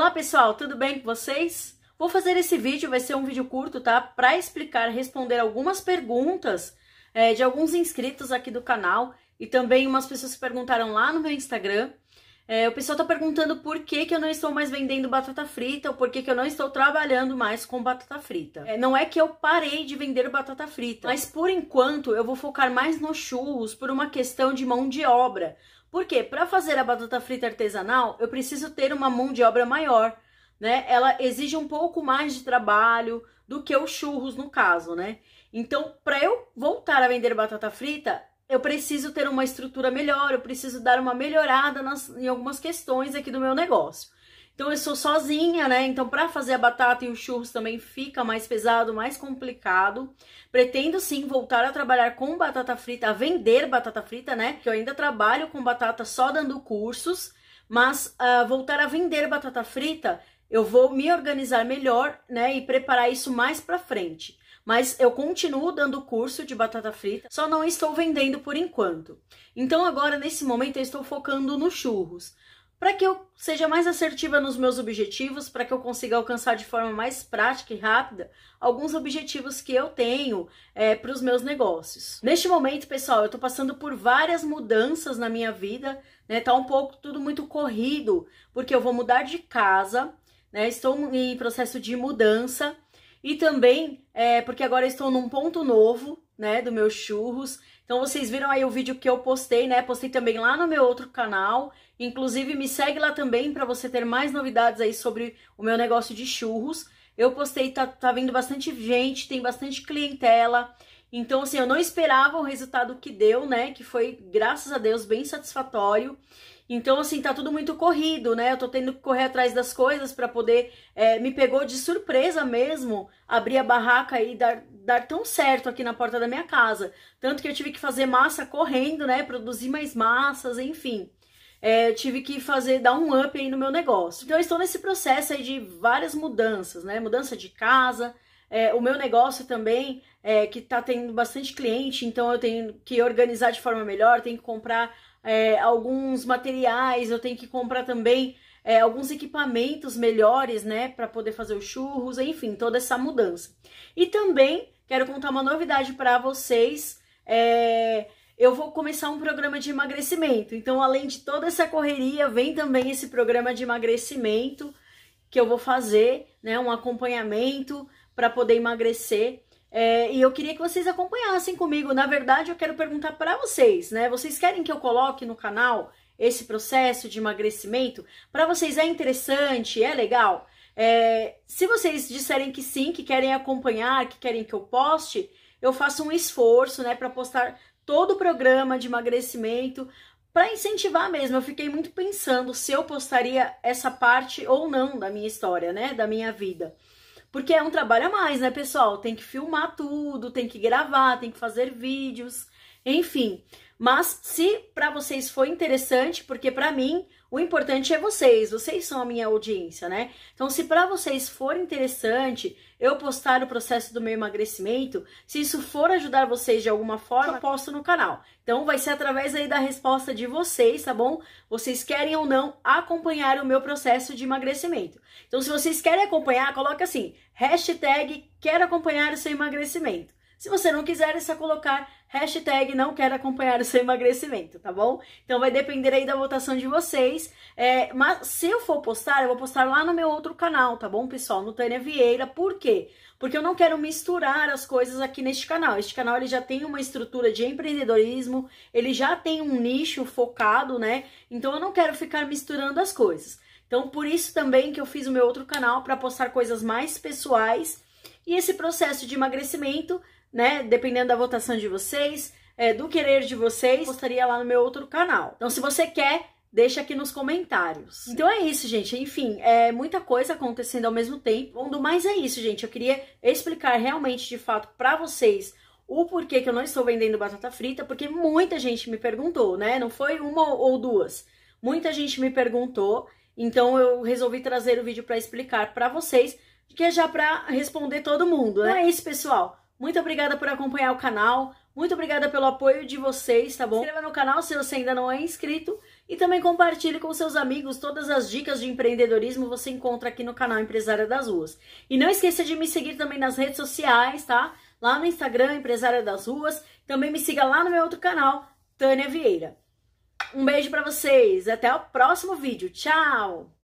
Olá pessoal, tudo bem com vocês? Vou fazer esse vídeo, vai ser um vídeo curto, tá? Para explicar, responder algumas perguntas é, de alguns inscritos aqui do canal e também umas pessoas que perguntaram lá no meu Instagram. É, o pessoal tá perguntando por que, que eu não estou mais vendendo batata frita ou por que, que eu não estou trabalhando mais com batata frita. É, não é que eu parei de vender batata frita, mas por enquanto eu vou focar mais nos churros por uma questão de mão de obra. Porque para fazer a batata frita artesanal, eu preciso ter uma mão de obra maior, né? Ela exige um pouco mais de trabalho do que os churros no caso, né? Então, para eu voltar a vender batata frita, eu preciso ter uma estrutura melhor, eu preciso dar uma melhorada nas, em algumas questões aqui do meu negócio. Então eu sou sozinha, né? Então para fazer a batata e os churros também fica mais pesado, mais complicado. Pretendo sim voltar a trabalhar com batata frita, a vender batata frita, né? Que eu ainda trabalho com batata só dando cursos, mas uh, voltar a vender batata frita, eu vou me organizar melhor, né? E preparar isso mais para frente. Mas eu continuo dando curso de batata frita, só não estou vendendo por enquanto. Então agora nesse momento eu estou focando nos churros para que eu seja mais assertiva nos meus objetivos, para que eu consiga alcançar de forma mais prática e rápida alguns objetivos que eu tenho é, para os meus negócios. Neste momento, pessoal, eu estou passando por várias mudanças na minha vida, né? Tá um pouco tudo muito corrido, porque eu vou mudar de casa, né? Estou em processo de mudança e também é, porque agora estou num ponto novo, né? Do meus churros. Então vocês viram aí o vídeo que eu postei, né? Postei também lá no meu outro canal. Inclusive me segue lá também para você ter mais novidades aí sobre o meu negócio de churros. Eu postei, tá, tá vindo bastante gente, tem bastante clientela. Então, assim, eu não esperava o resultado que deu, né? Que foi, graças a Deus, bem satisfatório. Então, assim, tá tudo muito corrido, né? Eu tô tendo que correr atrás das coisas para poder. É, me pegou de surpresa mesmo abrir a barraca e dar, dar tão certo aqui na porta da minha casa. Tanto que eu tive que fazer massa correndo, né? Produzir mais massas, enfim. É, tive que fazer, dar um up aí no meu negócio. Então, eu estou nesse processo aí de várias mudanças, né? Mudança de casa, é, o meu negócio também, é, que tá tendo bastante cliente, então eu tenho que organizar de forma melhor, tenho que comprar é, alguns materiais, eu tenho que comprar também é, alguns equipamentos melhores, né, para poder fazer os churros, enfim, toda essa mudança. E também quero contar uma novidade para vocês. É, eu vou começar um programa de emagrecimento. Então, além de toda essa correria, vem também esse programa de emagrecimento que eu vou fazer, né, um acompanhamento para poder emagrecer. É, e eu queria que vocês acompanhassem comigo. Na verdade, eu quero perguntar para vocês, né? Vocês querem que eu coloque no canal esse processo de emagrecimento? Para vocês é interessante, é legal? É, se vocês disserem que sim, que querem acompanhar, que querem que eu poste, eu faço um esforço, né, para postar todo o programa de emagrecimento para incentivar mesmo. Eu fiquei muito pensando se eu postaria essa parte ou não da minha história, né, da minha vida. Porque é um trabalho a mais, né, pessoal? Tem que filmar tudo, tem que gravar, tem que fazer vídeos. Enfim, mas se para vocês foi interessante, porque para mim o importante é vocês, vocês são a minha audiência, né? Então, se para vocês for interessante eu postar o processo do meu emagrecimento, se isso for ajudar vocês de alguma forma, eu posto no canal. Então, vai ser através aí da resposta de vocês, tá bom? Vocês querem ou não acompanhar o meu processo de emagrecimento. Então, se vocês querem acompanhar, coloca assim, hashtag quero acompanhar o seu emagrecimento. Se você não quiser, é só colocar hashtag não quero acompanhar o seu emagrecimento, tá bom? Então vai depender aí da votação de vocês. É, mas se eu for postar, eu vou postar lá no meu outro canal, tá bom, pessoal? No Tânia Vieira. Por quê? Porque eu não quero misturar as coisas aqui neste canal. Este canal ele já tem uma estrutura de empreendedorismo, ele já tem um nicho focado, né? Então eu não quero ficar misturando as coisas. Então, por isso também que eu fiz o meu outro canal para postar coisas mais pessoais. E esse processo de emagrecimento né? Dependendo da votação de vocês, é, do querer de vocês, postaria lá no meu outro canal. Então, se você quer, deixa aqui nos comentários. Então é isso, gente. Enfim, é muita coisa acontecendo ao mesmo tempo. Do mais é isso, gente. Eu queria explicar realmente, de fato, para vocês o porquê que eu não estou vendendo batata frita, porque muita gente me perguntou, né? Não foi uma ou duas. Muita gente me perguntou, então eu resolvi trazer o vídeo para explicar para vocês, que é já para responder todo mundo, né? Então é isso, pessoal. Muito obrigada por acompanhar o canal. Muito obrigada pelo apoio de vocês, tá bom? Se inscreva no canal se você ainda não é inscrito e também compartilhe com seus amigos todas as dicas de empreendedorismo você encontra aqui no canal Empresária das Ruas. E não esqueça de me seguir também nas redes sociais, tá? Lá no Instagram, Empresária das Ruas. Também me siga lá no meu outro canal, Tânia Vieira. Um beijo para vocês, até o próximo vídeo. Tchau!